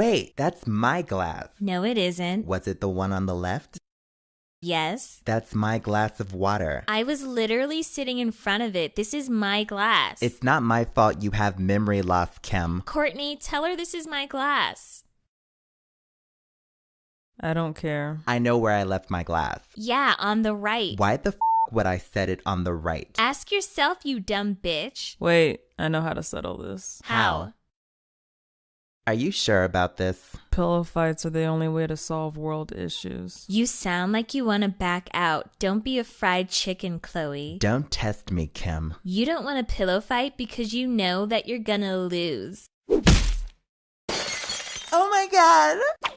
Wait, that's my glass. No, it isn't. Was it the one on the left? Yes. That's my glass of water. I was literally sitting in front of it. This is my glass. It's not my fault you have memory loss, Kim. Courtney, tell her this is my glass. I don't care. I know where I left my glass. Yeah, on the right. Why the f would I set it on the right? Ask yourself, you dumb bitch. Wait, I know how to settle this. How? Are you sure about this? Pillow fights are the only way to solve world issues. You sound like you want to back out. Don't be a fried chicken, Chloe. Don't test me, Kim. You don't want a pillow fight because you know that you're gonna lose. Oh my god!